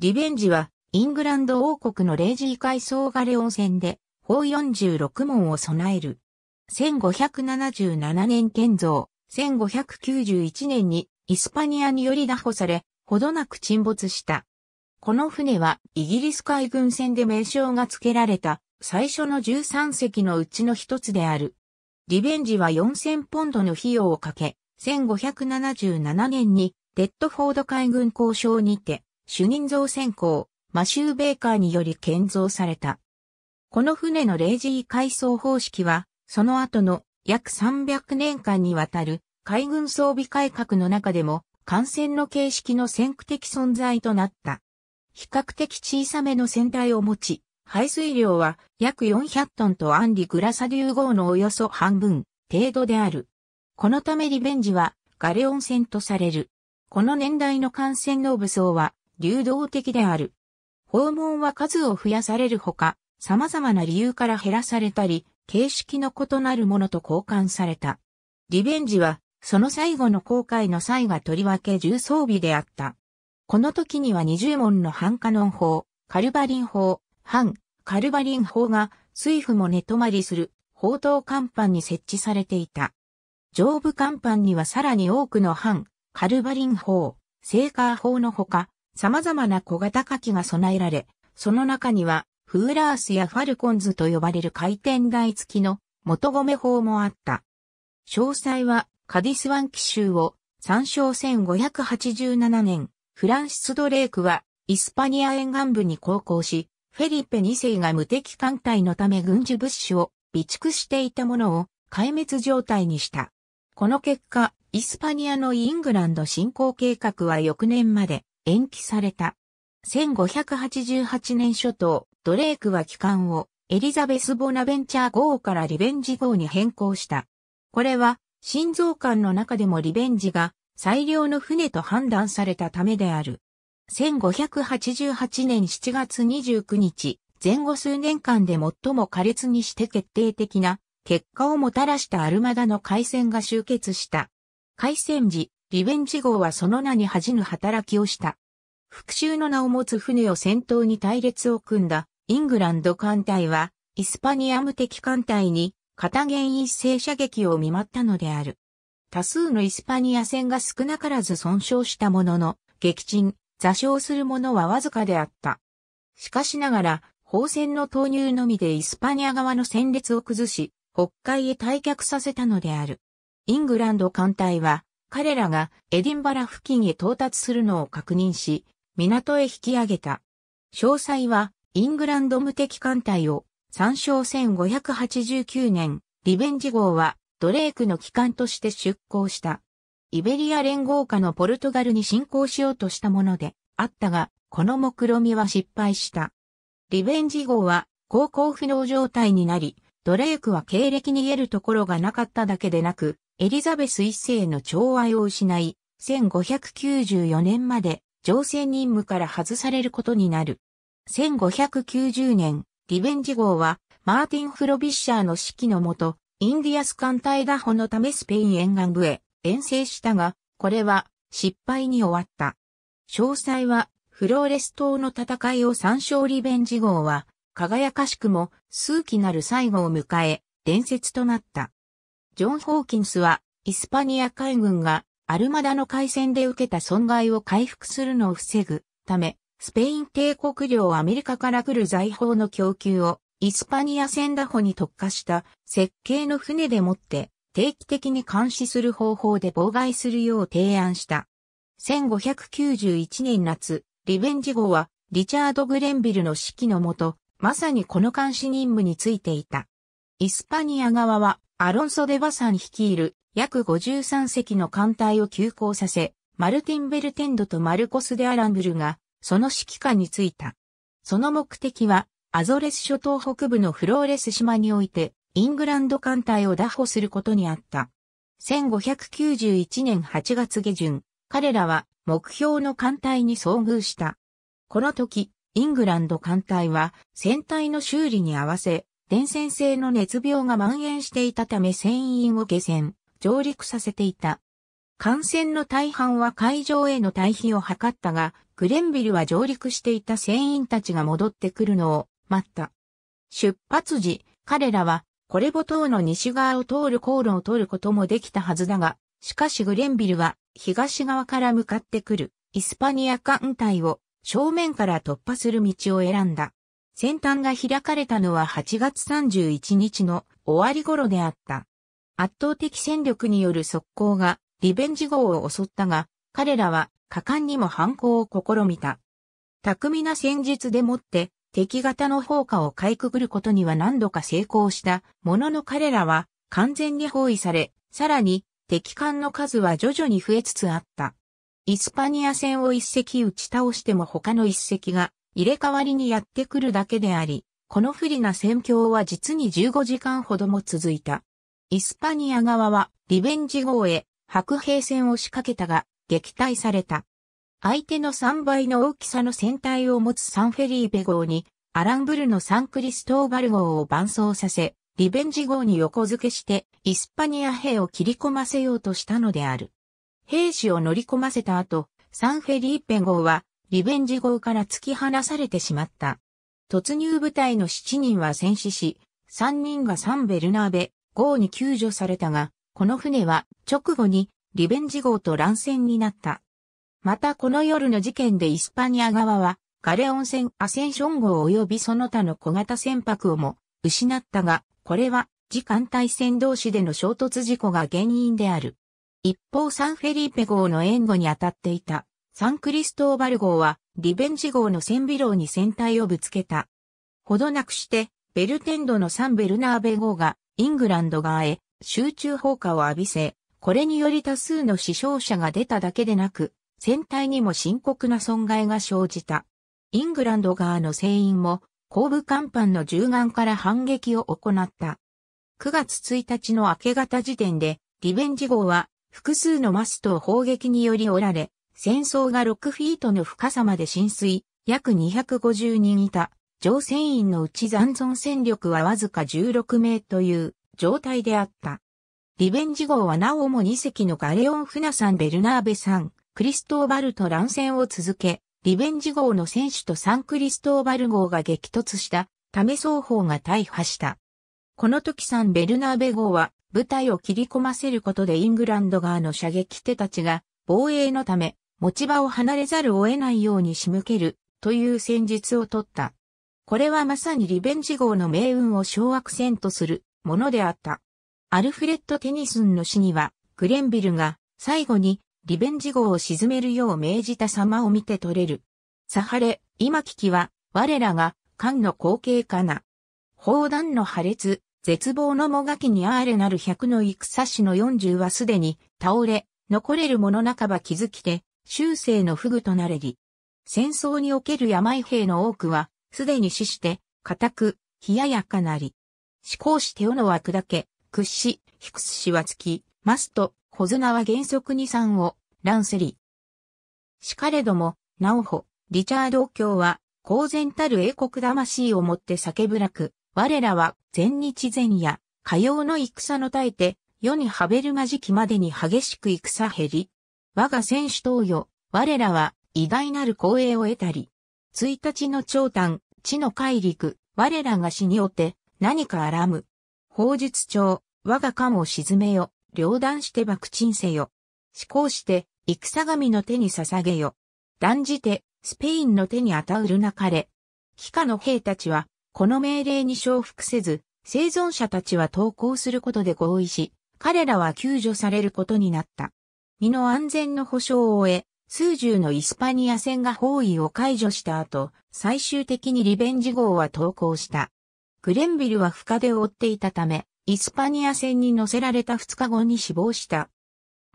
リベンジは、イングランド王国のレイジー海藻ガレ温泉で、法46門を備える。1577年建造、1591年にイスパニアにより拿捕され、ほどなく沈没した。この船はイギリス海軍船で名称が付けられた最初の13隻のうちの一つである。リベンジは4000ポンドの費用をかけ、1577年にデッドフォード海軍交渉にて主任造船工、マシュー・ベーカーにより建造された。この船のレイジー改装方式は、その後の約300年間にわたる海軍装備改革の中でも、艦船の形式の先駆的存在となった。比較的小さめの船体を持ち、排水量は約400トンとアンリ・グラサデュー号のおよそ半分程度である。このためリベンジはガレオン船とされる。この年代の艦船の武装は流動的である。訪問は数を増やされるほか、様々な理由から減らされたり、形式の異なるものと交換された。リベンジは、その最後の航海の際はとりわけ重装備であった。この時には20門の半カノン砲、カルバリン砲、半カルバリン砲が、水夫も寝泊まりする、砲塔甲板に設置されていた。上部甲板にはさらに多くの半カルバリン砲、セーカー砲のほか、様々な小型火器が備えられ、その中には、フーラースやファルコンズと呼ばれる回転台付きの元米砲もあった。詳細は、カディス湾奇襲を参照1587年、フランシス・ドレークは、イスパニア沿岸部に航行し、フェリペ2世が無敵艦隊のため軍事物資を備蓄していたものを壊滅状態にした。この結果、イスパニアのイングランド侵攻計画は翌年まで延期された。1588年初頭、ドレークは帰還をエリザベス・ボナベンチャー号からリベンジ号に変更した。これは、心臓艦の中でもリベンジが最良の船と判断されたためである。1588年7月29日、前後数年間で最も苛烈にして決定的な結果をもたらしたアルマダの海戦が集結した。海戦時、リベンジ号はその名に恥じぬ働きをした。復讐の名を持つ船を先頭に隊列を組んだイングランド艦隊は、イスパニアム敵艦隊に、片原一斉射撃を見舞ったのである。多数のイスパニア船が少なからず損傷したものの、撃沈、座礁するものはわずかであった。しかしながら、砲船の投入のみでイスパニア側の戦列を崩し、北海へ退却させたのである。イングランド艦隊は、彼らがエディンバラ付近へ到達するのを確認し、港へ引き上げた。詳細は、イングランド無敵艦隊を参照1589年、リベンジ号はドレークの機関として出港した。イベリア連合下のポルトガルに侵攻しようとしたものであったが、この目論みは失敗した。リベンジ号は航行不能状態になり、ドレークは経歴に言えるところがなかっただけでなく、エリザベス一世の寵愛を失い、1594年まで情勢任務から外されることになる。1590年、リベンジ号は、マーティン・フロビッシャーの指揮のもと、インディアス艦隊打破のためスペイン沿岸部へ遠征したが、これは失敗に終わった。詳細は、フローレス島の戦いを参照リベンジ号は、輝かしくも数奇なる最後を迎え、伝説となった。ジョン・ホーキンスは、イスパニア海軍がアルマダの海戦で受けた損害を回復するのを防ぐため、スペイン帝国領アメリカから来る財宝の供給をイスパニア船打法に特化した設計の船でもって定期的に監視する方法で妨害するよう提案した。1591年夏、リベンジ号はリチャード・グレンビルの指揮のもと、まさにこの監視任務についていた。イスパニア側はアロンソ・デバサン率いる約53隻の艦隊を急行させ、マルティン・ベルテンドとマルコス・デ・アランブルがその指揮下に就いた。その目的は、アゾレス諸島北部のフローレス島において、イングランド艦隊を打破することにあった。1591年8月下旬、彼らは目標の艦隊に遭遇した。この時、イングランド艦隊は船体の修理に合わせ、伝染性の熱病が蔓延していたため船員を下船、上陸させていた。艦船の大半は海上への退避を図ったが、グレンビルは上陸していた船員たちが戻ってくるのを待った。出発時、彼らはコレボ島の西側を通る航路を通ることもできたはずだが、しかしグレンビルは東側から向かってくるイスパニア艦隊を正面から突破する道を選んだ。先端が開かれたのは8月31日の終わり頃であった。圧倒的戦力による速攻がリベンジ号を襲ったが、彼らは果敢にも反抗を試みた。巧みな戦術でもって敵型の砲火をかいくぐることには何度か成功したものの彼らは完全に包囲され、さらに敵艦の数は徐々に増えつつあった。イスパニア戦を一隻打ち倒しても他の一隻が入れ替わりにやってくるだけであり、この不利な戦況は実に15時間ほども続いた。イスパニア側はリベンジ号へ白兵戦を仕掛けたが撃退された。相手の3倍の大きさの船体を持つサンフェリーベ号にアランブルのサンクリストーバル号を伴走させ、リベンジ号に横付けしてイスパニア兵を切り込ませようとしたのである。兵士を乗り込ませた後、サンフェリーペ号はリベンジ号から突き放されてしまった。突入部隊の7人は戦死し、3人がサンベルナーベ号に救助されたが、この船は直後にリベンジ号と乱戦になった。またこの夜の事件でイスパニア側は、ガレオン船アセンション号及びその他の小型船舶をも失ったが、これは時間帯船同士での衝突事故が原因である。一方サンフェリーペ号の援護に当たっていたサンクリストーバル号はリベンジ号の船尾楼に船体をぶつけた。ほどなくして、ベルテンドのサンベルナーベ号がイングランド側へ集中砲火を浴びせ、これにより多数の死傷者が出ただけでなく、船体にも深刻な損害が生じた。イングランド側の船員も後部甲板の銃眼から反撃を行った。9月1日の明け方時点で、リベンジ号は複数のマストを砲撃により折られ、戦争が6フィートの深さまで浸水、約250人いた。乗船員のうち残存戦力はわずか16名という状態であった。リベンジ号はなおも2隻のガレオン・フナさん、ベルナーベさん、クリストーバルと乱戦を続け、リベンジ号の選手とサンクリストーバル号が激突したため双方が大破した。この時サン・ベルナーベ号は部隊を切り込ませることでイングランド側の射撃手たちが防衛のため持ち場を離れざるを得ないように仕向けるという戦術をとった。これはまさにリベンジ号の命運を小悪戦とするものであった。アルフレッド・テニスンの死には、グレンビルが最後にリベンジ号を沈めるよう命じた様を見て取れる。サハレ、今危機は、我らが、艦の光景かな。砲弾の破裂、絶望のもがきにあれなる百の戦士の40はすでに、倒れ、残れる者半ば気づきて、中世のフグとなれり。戦争における病兵の多くは、すでに死して、固く、冷ややかなり。思考して斧は砕け、屈し、く屈しはつき、ますと、小綱は原則に三を、乱せり。しかれども、なおほ、リチャード教は、公然たる英国魂をもって叫ぶらく、我らは全日前夜、火曜の戦の耐えて、世にハベるまじきまでに激しく戦減り、我が選手投与、我らは偉大なる光栄を得たり、1日の長短、地の海陸、我らが死におて、何かあらむ。法術長、我が艦を沈めよ、両断して爆沈せよ。思考して、戦神の手に捧げよ。断じて、スペインの手にあたうるなかれ。帰化の兵たちは、この命令に承服せず、生存者たちは投降することで合意し、彼らは救助されることになった。身の安全の保障を終え、数十のイスパニア船が包囲を解除した後、最終的にリベンジ号は投降した。グレンビルは深手を追っていたため、イスパニア船に乗せられた2日後に死亡した。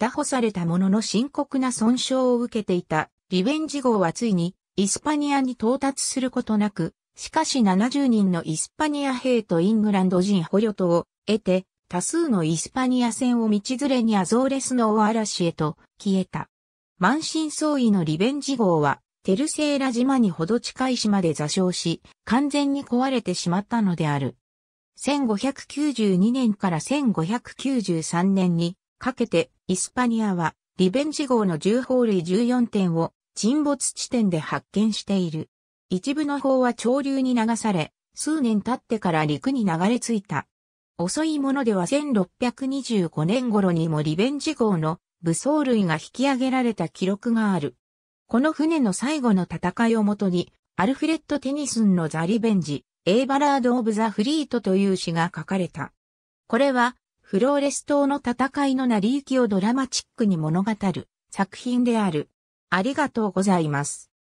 打破されたものの深刻な損傷を受けていたリベンジ号はついにイスパニアに到達することなく、しかし70人のイスパニア兵とイングランド人捕虜とを得て多数のイスパニア船を道連れにアゾーレスの大嵐へと消えた。満身創痍のリベンジ号は、テルセーラ島にほど近い島で座礁し、完全に壊れてしまったのである。1592年から1593年にかけて、イスパニアは、リベンジ号の重砲類14点を沈没地点で発見している。一部の砲は潮流に流され、数年経ってから陸に流れ着いた。遅いものでは1625年頃にもリベンジ号の武装類が引き上げられた記録がある。この船の最後の戦いをもとに、アルフレッド・テニスンのザ・リベンジ、エイ・バラード・オブ・ザ・フリートという詩が書かれた。これは、フローレス島の戦いの成り行きをドラマチックに物語る作品である。ありがとうございます。